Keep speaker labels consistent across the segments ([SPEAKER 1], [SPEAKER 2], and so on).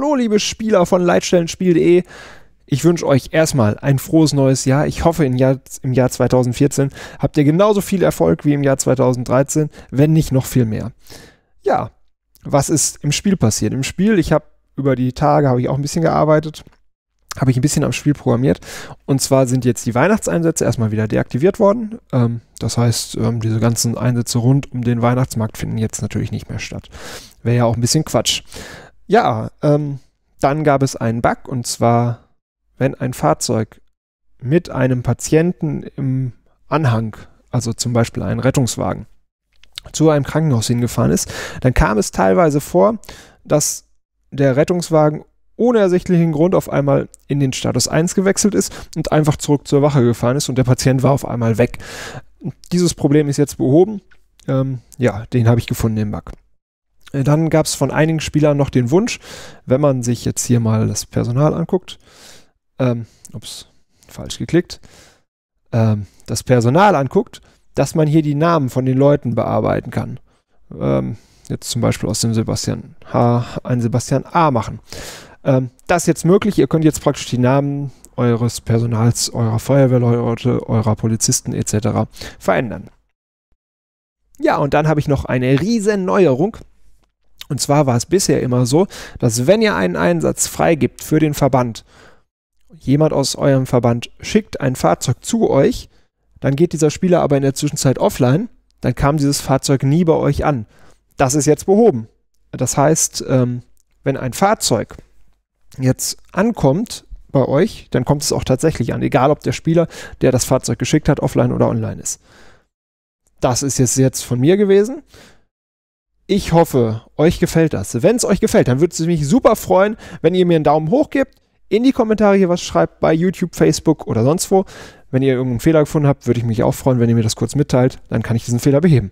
[SPEAKER 1] Hallo, liebe Spieler von Leitstellenspiel.de. Ich wünsche euch erstmal ein frohes neues Jahr. Ich hoffe, im Jahr, im Jahr 2014 habt ihr genauso viel Erfolg wie im Jahr 2013, wenn nicht noch viel mehr. Ja, was ist im Spiel passiert? Im Spiel, ich habe über die Tage habe ich auch ein bisschen gearbeitet, habe ich ein bisschen am Spiel programmiert. Und zwar sind jetzt die Weihnachtseinsätze erstmal wieder deaktiviert worden. Ähm, das heißt, ähm, diese ganzen Einsätze rund um den Weihnachtsmarkt finden jetzt natürlich nicht mehr statt. Wäre ja auch ein bisschen Quatsch. Ja, ähm, dann gab es einen Bug und zwar, wenn ein Fahrzeug mit einem Patienten im Anhang, also zum Beispiel ein Rettungswagen, zu einem Krankenhaus hingefahren ist, dann kam es teilweise vor, dass der Rettungswagen ohne ersichtlichen Grund auf einmal in den Status 1 gewechselt ist und einfach zurück zur Wache gefahren ist und der Patient war auf einmal weg. Dieses Problem ist jetzt behoben. Ähm, ja, den habe ich gefunden im Bug. Äh, dann gab es von einigen Spielern noch den Wunsch, wenn man sich jetzt hier mal das Personal anguckt, ähm, ups, falsch geklickt, ähm, das Personal anguckt, dass man hier die Namen von den Leuten bearbeiten kann. Ähm, jetzt zum Beispiel aus dem Sebastian H einen Sebastian A machen. Ähm, das ist jetzt möglich. Ihr könnt jetzt praktisch die Namen eures Personals, eurer Feuerwehrleute, eurer Polizisten etc. verändern. Ja, und dann habe ich noch eine riesen Neuerung. Und zwar war es bisher immer so, dass wenn ihr einen Einsatz freigibt für den Verband, jemand aus eurem Verband schickt ein Fahrzeug zu euch, dann geht dieser Spieler aber in der Zwischenzeit offline, dann kam dieses Fahrzeug nie bei euch an. Das ist jetzt behoben. Das heißt, ähm, wenn ein Fahrzeug jetzt ankommt bei euch, dann kommt es auch tatsächlich an, egal ob der Spieler, der das Fahrzeug geschickt hat, offline oder online ist. Das ist jetzt, jetzt von mir gewesen. Ich hoffe, euch gefällt das. Wenn es euch gefällt, dann würde es mich super freuen, wenn ihr mir einen Daumen hoch gebt, in die Kommentare hier was schreibt bei YouTube, Facebook oder sonst wo. Wenn ihr irgendeinen Fehler gefunden habt, würde ich mich auch freuen, wenn ihr mir das kurz mitteilt. Dann kann ich diesen Fehler beheben.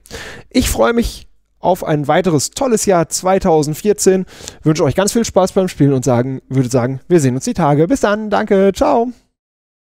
[SPEAKER 1] Ich freue mich auf ein weiteres tolles Jahr 2014. Wünsche euch ganz viel Spaß beim Spielen und sagen, würde sagen, wir sehen uns die Tage. Bis dann, danke, ciao.